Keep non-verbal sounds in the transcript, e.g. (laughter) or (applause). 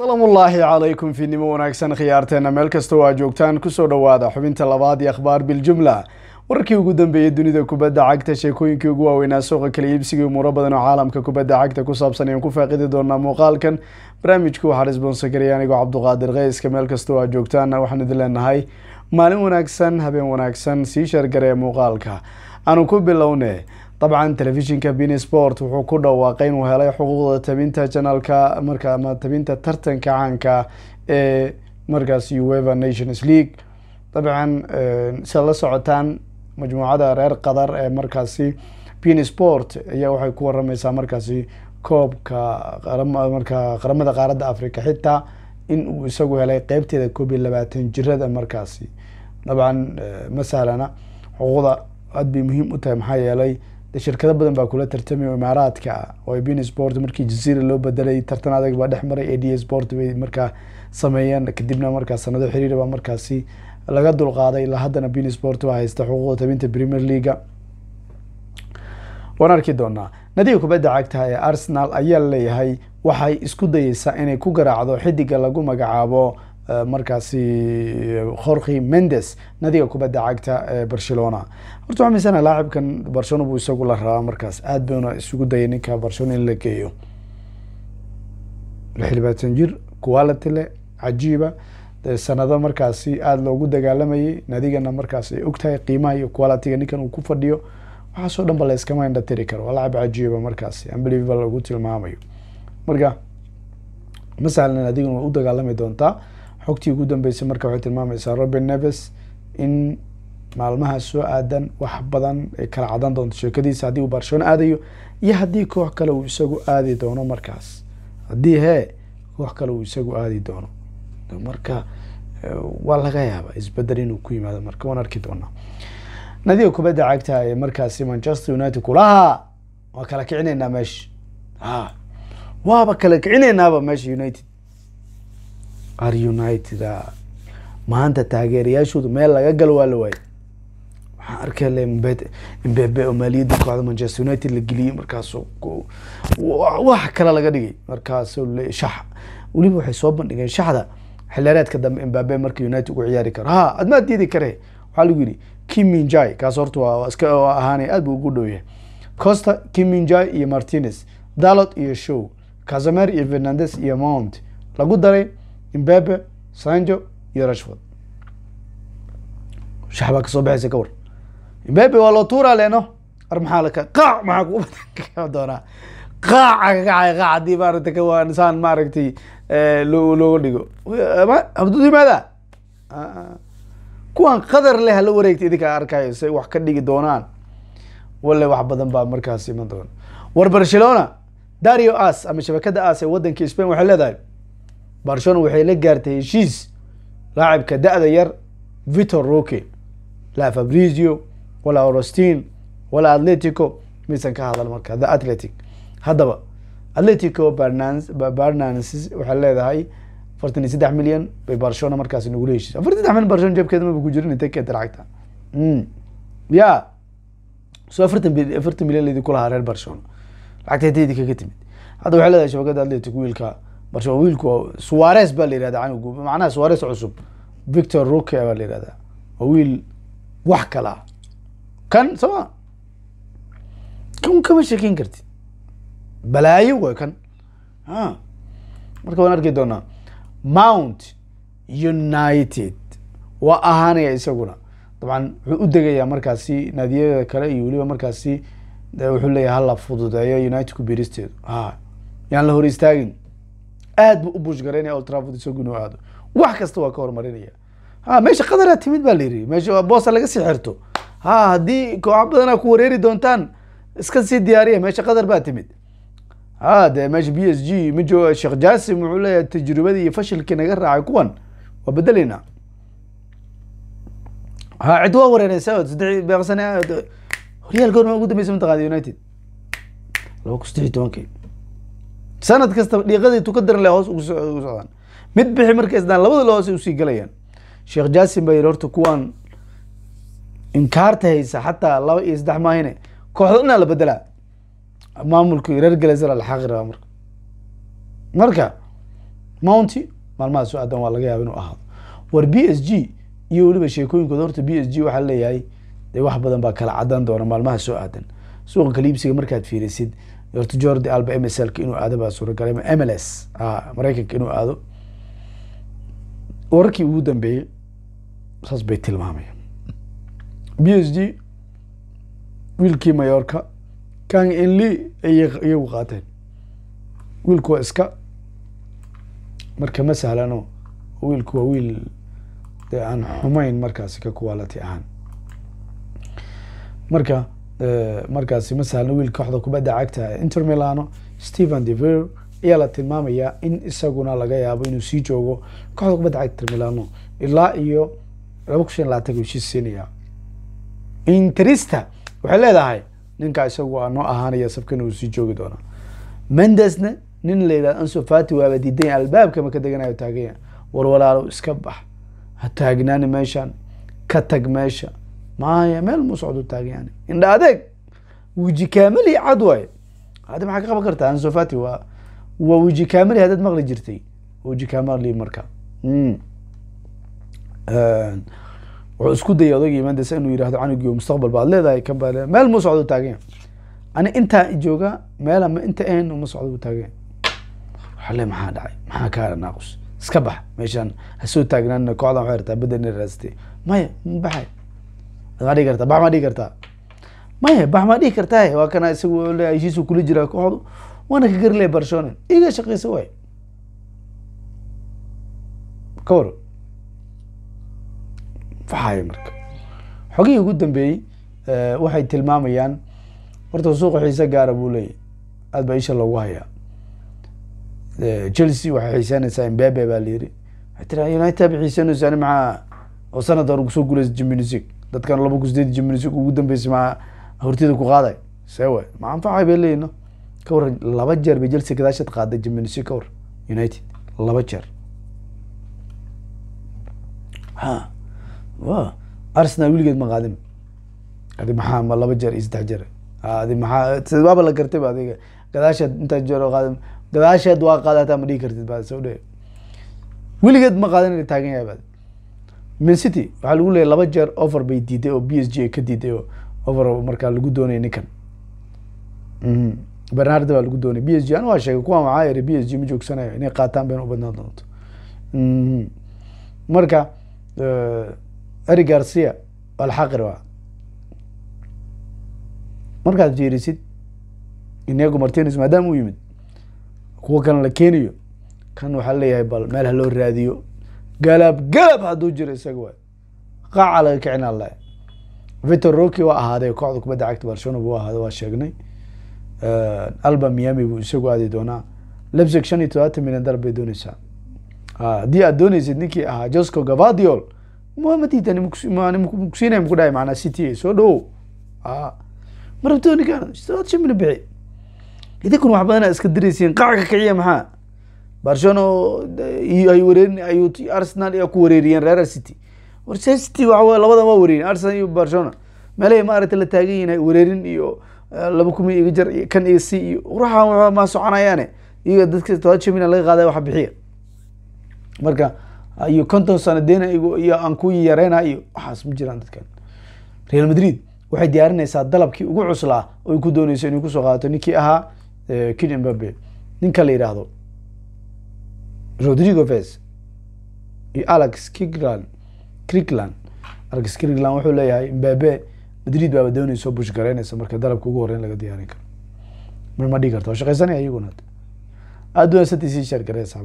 salaamullaahi calaykum fiidnimo wanaagsan khiyaarteenna meel kastoo aa joogtaan ku soo dhowaada xubinta labaad iyo akhbaar biljumla wararkii ugu dambeeyey dunida kubadda cagta sheekooyinkii ugu waaweynaa suuqa kala iibsigai umuuro badan oo caalamka kubadda cagta ku saabsan ayaan ku faaqidi doonaa muuqaalkan barnaamijku waxaa isboonsan karaya anigoo cabduqaadir keyska meel kastoo aa joogtaan waxaan idin leenahay maalin wanaagsan habeen wanaagsan sii sheergaree muuqaalka aanu ku bilownee dabcan telefishinka bin sport wuxuu ku dhawaaqay inuu helay xuquuqda tabinta janalka marka ama tabinta tartanka caanka ee markaas ueva nations league dabcan sidaad la socotaan majmuucada reer qatar ee markaasi bin sport ayaa waxay ku warameysaa markaasi koobka marka qaramada qaaradda africa xitaa in uu isagu helay qeybteeda koob iyo labaatan jirada markaasi dabcan ma sahlana xuquuqda aad bay muhiim u tahay maxaa yeelay shirkado badan baa kula tartamay imaaraadka oo bin sport markii jaziira loo bedelay tartan adag baa dhex maray a d sport bay markaa sameeyeen kadibna markaa sanado xiriir baa markaasi laga dulqaaday ilaa haddana bin sport baa haysta xuquuqda tabinta premier leaga waan arki doonaa nadiga kubadda cagta ee arsenal ayaa leeyahay waxay isku dayeysaa inay ku garaacdo xidiga lagu magacaabo Eh, markaasi eh, jorge mendes nadiga kubadda cagta ee eh, barcelona horta waa misana laacibkan barcelona buu isagu la rabaa markaas aad bayna isugu dayay ninka barcelona in la geeyo lix jir quality le cajiiba sanado markaasi aada loogu dagaalamayay nadigana markaas ay ogtahay qiimaha iyo qualityga ninkan uu ku fadhiyo waxaasoo dhan ba indha tiri karo waa lacab cajiiba markaasi unbelievable lagu tilmaamayo marka ma sahlan adigana waa u dagaalami doontaa xogtii ugu dambeysay marka waxay tilmaamaysaa robin neves in maalmaha soo aadan wax badan ay kala cadan doonto sheekadiisa haddii uu barcelona aadayo iyo haddii koox kale uu isagu aadi doono markaas haddii hee koox kale uu isagu aadi doono marka eh, waa laga yaaba isbedel inuu ku yimaado marka waan arki doonaa nadiga kubadda cagta ee markaasi manchester united kulahaa waa kala kicinaynaa meesha a waaba kala kicinaynaaba meesha united are united maanta taageerayaashoodu meel laga galo waa la waayey waxaan arkay le mbebe oo maaliyadda kooxda manchester united la geliyey markaaso wax kale laga dhigay markaaso shax weliba waxay soo bandhigeen shaxda xilheereedka dambe mbabe marka united ugu ciyaari karo ha admaa diidi kare waxaa lagu yidhi kiminjai kaas horta waa iska ahaanay aad buu ugu dhow yahay costa kiminjai iyo martinez dalot iyo show casamer iyo fernandes iyo mount lagu daray imbabe sanjo iyo rashford shax baa kasoo baxaysa ka war imbabe waa loo tuuraa leeno ar maxaa laka qaac maxaa kugu (laughs) doonaa qaaca kakacay qaac haddii maaragta kawaan saan maaragtay eh, looga dhigo habdudimaada ah, kuwan qadar leh hala wareegta idinka arkayo say wax ka dhigi doonaan wale wax badan baa markaas iman doona war barcelona dario as ama shabakada as ee wadanka spain waxay leedahay barcelona waxay la gaartay heshiis laacibka dada yar vitor roke laa fabrizio walaa orostin walaa atletico misan ka hadlan marka the atletic haddaba atletico barnances waxay leedahay afartan iyo saddex milyan bay barcelona markaasi nagula heshiis afartan saddex milyan barcelona jeebkeeda maba ku jirin inta keenta lacagta ya so afartan afartan milyan laydin kulahaa reer barcelona lacagta hadaydi kaga timid hadda waxay leedahay shabakada atletico wiilka marse waa wiilku suwares baa la yihahda canugu macnaha suwares cusub victor roke baa la yihahda waa wiil wax kalaa ah. kan sooma kan kama sheekeyn karti balaayo way kan marka waan arki doonaa mount united waa ahaanaya isaguna dabcan wuxuu u degayaa markaasi naadiyada kale iyo weliba markaasi wuxuu leeyahay hala fududeeyo united ku biristeedu a yaan la hor istaagin aad buu u buush garaynaya old inuu aado wax kasta waa ka horumarinaya ha meesha qadaraa timid ba la yidhi meesha boosa laga sii xirto ha haddii kooxa badanaa ku wareeri doontaan iska sii diyaariya meesha qadar baa timid ha dee meesha b s g ma jooga sheekh jasim wuxuu leeyahay tajribadii iyo fashilkii naga raacay kuwan waa bedelaynaa ha cid waa wareereysa saddex beeqsane horyaalka horma ugu dambeysa mataqaana united laba kun saddex iyo tobankii sanad kastaba dhiiqadii tukadar le hoos ugu socdaan mid bixi markay isdaan labada le hoos usii galayaan sheekh jaasim baa yihi horta kuwaan inkaarta haysa xataa laba iyo saddex maahine kooxda inaa la bedelaa maamulkii reer galeysa laxaqi rabaa marka marka mounty maalmaha aadan waa laga yaaba inuu ahaado war b s g iyo weliba sheekooyinkooda horta b s g waxaa leeyahay dee wax badan baa kala cadaan doona maalmaha soo aadan suuqa kaliibsiga markaad fiirisid horta jordi alba mslk inuu aado baa suuragalay ma mls ah, mareykanka inuu aado wararkii ugu dambeeyey saas bay tilmaamaya b s g wiilkii mayorka kang inli iyagu qaateen wiilku waa iska marka ma sahlano wiilku waa wiil de aan xumayn markaasi ka kuwaalati ahaan marka markaasi ma sahlna wiilka kooxda kubadda cagta inter milano stephen dever ayaa la tilmaamayaa in isaguna laga yaabo inuu sii joogo kooxda kubadda cagta inter milano ilaa iyo laba kun shan labaatan interista waxay leedahay ninkaa isagu aa noo ahaanaya sabkana uu sii joogi doonaa mendesna nin la yidhahdo anso fati waaba diidan albaabka ma deganayo taaganya war iska bax ha taagnaani meeshan ka tag meesha maya meel mu socdo taagyaani indha adeeg weji kaamili cad waayo haddi maxaa ka qaban kartaa ansofati waa waa weji kaamili haddaad maqli jirtay weji kaa marka hmm. wuxuu isku dayay odayga imaandaysa inuu yihahdo canugio mustaqbal baad leedahay ka bale meel mu socdo taageen ani intaa jooga meel ama inta ahayn uma socdo u taageen waxaa le maxaa dhacay maxaa kaa naaqus iska bax meeshaan ha soo taagnaana kooxdan waxay rabtaa bedel inay raasatay maya ma ma dhigi kartaa maya bax maa kartaa waa kana isagu kula jiraa kooxdu waana ka iga shaqeysa waay ka xogihii ugu dambeeyey waxay tilmaamayaan horta suuqa xiise gaara buu leeyahy aad baa isha loogu hayaa chelsea waxay xiiseynaysaa mbebe baa la yiri waxay united bay xiiseynaysaa ni maxaa oo sanad aan ugu soo guulaysa champions dadkan laba kun sideed jimnis ugu dambeysay maa hortida ku qaaday see way maanta waxay bay leeyihin ka war laba jeer bay jelsi gadaasheed qaaday jimnisi ka war united laba jeer ha wa arsenal weligeed ma qaadin adi maxaa ma laba jeer iyo saddex jeer adi maxaa sibaaba la gartay ba adiga gadaasheed intaa jeer oo qaad gadaasheed waa qaadataa ma dhigi kartid ba soo dhe weligeed ma qaadan taagan yahay baad city waxaa lagu leeyay laba jeer over bay diiday oo b s g ka diiday oo over markaa lagu doonaya ninkan mhm. bernard baa lagu doonay b s g an waa sheegay kuwan waxaa yiri b s g ma joogsanayo inay qaataan bayna u badnaan doonto mhm. marka eh, eri garcia alxaqir wa markaad jeerisid inego martines maadaama u yimid kuwa kan la keenayo kan waxaa leeyahay bal meel haloo raadiyo galab galab hadduu jiro isaga waay qaaca laga kicina le vitor roki waa ahaaday kooxda kubadda cagta barcelona buu ahaada waa sheegnay alba miami buu isagu aadi doonaa lebsig shan iyo todobaatan milyan dar bay dooneysaa haddii aad dooneysid ninkii ahaa josco gavadiol muhamadiidamkusiinay muku dhahay maanaa city soo dhowow marabtoo ninkaan todobaatan shan milyan bixi idinkuna wax badan iska diraysiin qaac ka kiciya maxaa barshano ay wareen ay arsenal ayaa ku wareeriyeen reer city warse city waa labadan waa wareeriyen arsenal iyo barshona meelahay maaragta la taagan yihin wareerin iyo e, laba kumi iga jar iyo kan iyo si iyo ruuxa ma soconayaane iyaga dadka toban jamina laga qaadaya wax bixiya marka ah, iyo konton sano deena ah iyo aan ku yareyna iyo waxaas ma jiraan dadkan real madrid waxay diyaarinaysaa dalabkii ugu cuslaa oy ku dooneyso inay kusoo qaadato ninkii ahaa e, kin mbabe ninka la yidhaahdo rodrigo ves iyo alex kiglan criglan alex criglan wuxuu leeyahay mbabe madrid baaba doonay soo bush garaynaysa marka dalabka ugu horeyn laga diyaarin karo mar ma dhigi karta waa shaqaysanaya iyaguna aada doonaysa inta isii shaar garaysa